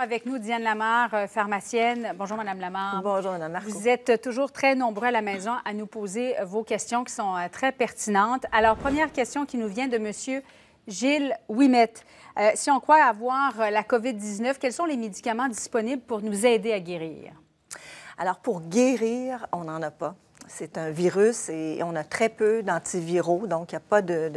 Avec nous, Diane Lamar, euh, pharmacienne. Bonjour, Madame Lamarre. Bonjour, Madame Marco. Vous êtes toujours très nombreux à la maison à nous poser euh, vos questions qui sont euh, très pertinentes. Alors, première question qui nous vient de Monsieur Gilles Wimet. si on croit avoir la COVID-19, quels sont les médicaments disponibles pour nous aider à guérir? Alors, pour guérir, on n'en a pas c'est un virus et on a très peu d'antiviraux, donc il n'y a pas de,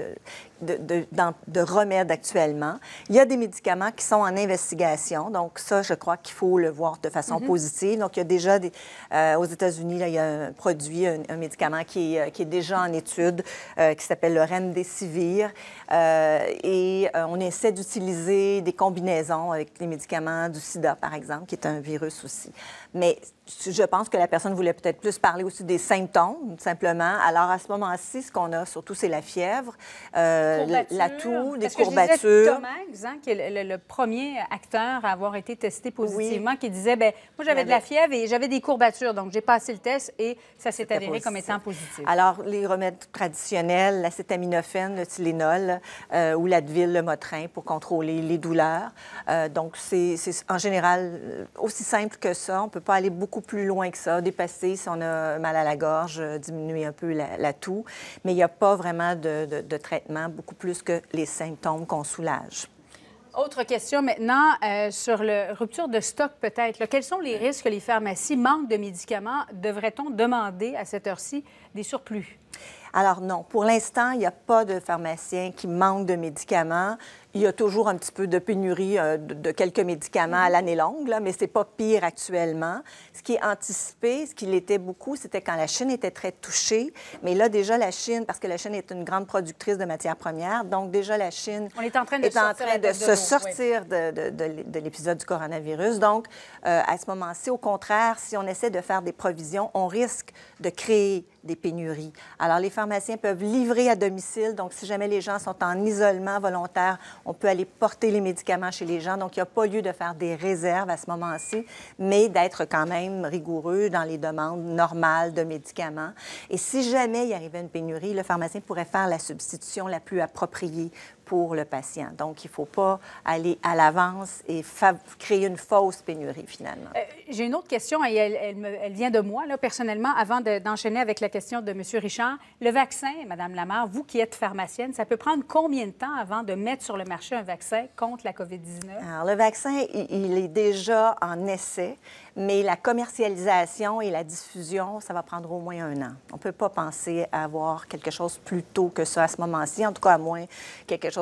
de, de, remèdes actuellement. Il y a des médicaments qui sont en investigation, donc ça, je crois qu'il faut le voir de façon mm-hmm. positive. Donc, il y a déjà des, euh, aux États-Unis, il y a un produit, un, médicament qui est, déjà en étude, euh, qui s'appelle le remdesivir, euh, et on essaie d'utiliser des combinaisons avec les médicaments du SIDA, par exemple, qui est un virus aussi. Mais je pense que la personne voulait peut-être plus parler aussi des symptômes, simplement. Alors, à ce moment-ci, ce qu'on a surtout, c'est la fièvre. Euh, euh, la toux, des courbatures. que je hein, qui est le, premier acteur à avoir été testé positivement, qui disait ben moi j'avais de la fièvre et j'avais des courbatures, donc j'ai passé le test et ça s'est avéré comme étant positif. Alors les remèdes traditionnels, l'acétaminophène, le Tylenol euh, ou l'Advil, le Motrin pour contrôler les douleurs. Euh, donc c'est en général aussi simple que ça. On peut pas aller beaucoup plus loin que ça, dépasser si on a mal à la gorge, diminuer un peu la, toux, mais il n'y a pas vraiment de, de traitement beaucoup plus que les symptômes qu'on soulage. Autre question maintenant euh, sur la rupture de stock peut-être. Quels sont les risques que les pharmacies manquent de médicaments? Devrait-on demander à cette heure-ci des surplus? Alors non, pour l'instant, il n'y a pas de pharmacien qui manque de médicaments. Il y a toujours un petit peu de pénurie euh, de, quelques médicaments à mhm. l'année longue, mais ce n'est pas pire actuellement. Ce qui est anticipé, ce qui l'était beaucoup, c'était quand la Chine était très touchée. Mais là, déjà, la Chine, parce que la Chine est une grande productrice de matières premières, donc déjà, la Chine est en train de, se sortir de, l'épisode du coronavirus. Donc, euh, à ce moment-ci, au contraire, si on essaie de faire des provisions, on risque de créer des pénuries. Alors, les pharmaciens peuvent livrer à domicile. Donc, si jamais les gens sont en isolement volontaire, on peut aller porter les médicaments chez les gens. Donc, il n'y a pas lieu de faire des réserves à ce moment-ci, mais d'être quand même rigoureux dans les demandes normales de médicaments. Et si jamais il y arrivait une pénurie, le pharmacien pourrait faire la substitution la plus appropriée pour le patient. Donc, il ne faut pas aller à l'avance et créer une fausse pénurie, finalement. Euh, j'ai une autre question et elle, vient de moi, là, personnellement, avant d'enchaîner avec la question de M. Richard. Le vaccin, Mme Lamar, vous qui êtes pharmacienne, ça peut prendre combien de temps avant de mettre sur le marché un vaccin contre la COVID-19? Alors, le vaccin, il, est déjà en essai, mais la commercialisation et la diffusion, ça va prendre au moins un an. On ne peut pas penser à avoir quelque chose plus tôt que ça à ce moment-ci, en tout cas à moins quelque chose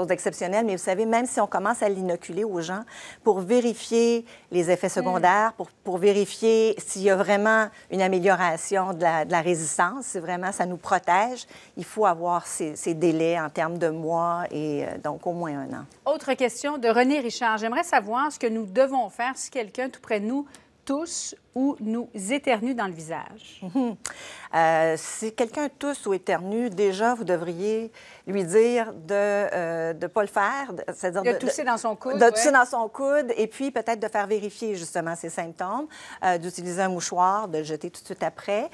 mais vous savez, même si on commence à l'inoculer aux gens pour vérifier les effets secondaires, pour, pour vérifier s'il y a vraiment une amélioration de la, résistance, si vraiment ça nous protège, il faut avoir ces, délais en termes de mois et euh, donc au moins un an. Autre question de René Richard. J'aimerais savoir ce que nous devons faire si quelqu'un tout près de nous tous ou nous éternue dans le visage. Euh, si quelqu'un tousse ou éternue, déjà, vous devriez lui dire de ne euh, pas le faire, de, tousser dans son coude. De tousser dans son coude et puis peut-être de faire vérifier justement ses symptômes, euh, d'utiliser un mouchoir, de le jeter tout de suite après.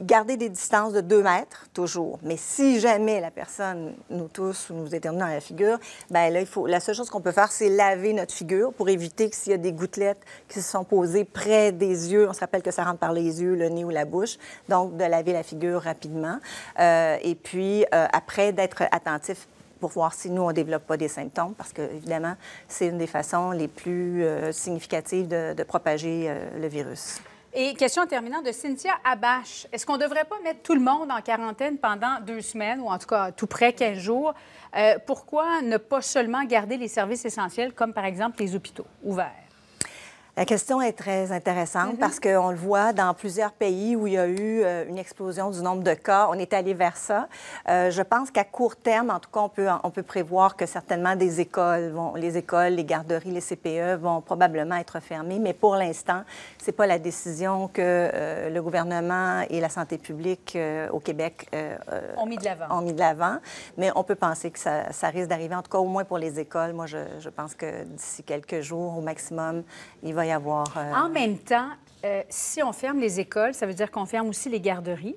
garder des distances de 2 mètres toujours. Mais si jamais la personne nous tousse ou nous éternue dans la figure, ben là, il faut, la seule chose qu'on peut faire, c'est laver notre figure pour éviter que s'il y a des gouttelettes qui se sont posées près des on se rappelle que ça rentre par les yeux, le nez ou la bouche. Donc, de laver la figure rapidement. Euh, et puis, euh, après, d'être attentif pour voir si nous, on ne développe pas des symptômes, parce que, évidemment, c'est une des façons les plus euh, significatives de, propager le virus. Et question terminante de Cynthia Abache. Est-ce qu'on ne devrait pas mettre tout le monde en quarantaine pendant deux semaines, ou en tout cas tout près 15 jours? pourquoi ne pas seulement garder les services essentiels, comme par exemple les hôpitaux, ouverts? La question est très intéressante mhm. parce qu'on le voit dans plusieurs pays où il y a eu euh, une explosion du nombre de cas. On est allé vers ça. Euh, je pense qu'à court terme, en tout cas, on peut, on peut prévoir que certainement des écoles, les écoles, les garderies, les CPE vont probablement être fermées. Mais pour l'instant, c'est pas la décision que euh, le gouvernement et la santé publique au Québec ont mis de l'avant. Ont mis de l'avant. Mais on peut penser que ça, risque d'arriver, en tout cas au moins pour les écoles. Moi, je, je pense que d'ici quelques jours au maximum, il va y avoir. Euh, en même temps, euh, si on ferme les écoles, ça veut dire qu'on ferme aussi les garderies.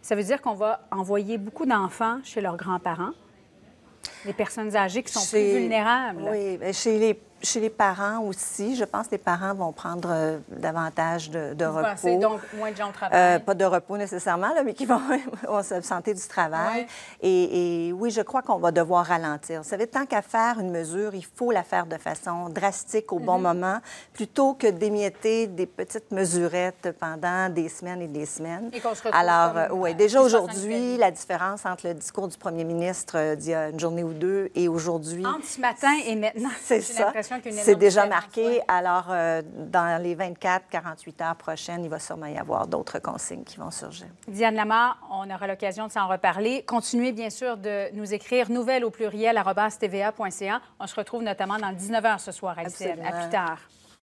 Ça veut dire qu'on va envoyer beaucoup d'enfants chez leurs grands-parents, les personnes âgées qui sont plus vulnérables. Oui, ben, chez les chez les parents aussi, je pense que les parents vont prendre euh, davantage de, repos. Pensez donc moins de gens travaillent. Euh, pas de repos nécessairement, mais qui vont, se s'absenter du travail. Et, oui, je crois qu'on va devoir ralentir. Vous savez, tant qu'à faire une mesure, il faut la faire de façon drastique au bon mhm. moment, plutôt que d'émietter des petites mesurettes pendant des semaines et des semaines. Et qu'on se retrouve Alors, oui, euh, déjà aujourd'hui, la différence entre le discours du premier ministre d'il y a une journée ou deux et aujourd'hui... Entre ce matin et maintenant, c'est ça. C'est déjà marqué. Alors, euh, dans les 24, 48 heures prochaines, il va sûrement y avoir d'autres consignes qui vont surgir. Diane Lamar, on aura l'occasion de s'en reparler. Continuez, bien sûr, de nous écrire nouvelles au pluriel tva.ca. On se retrouve notamment dans 19h ce soir à À plus tard.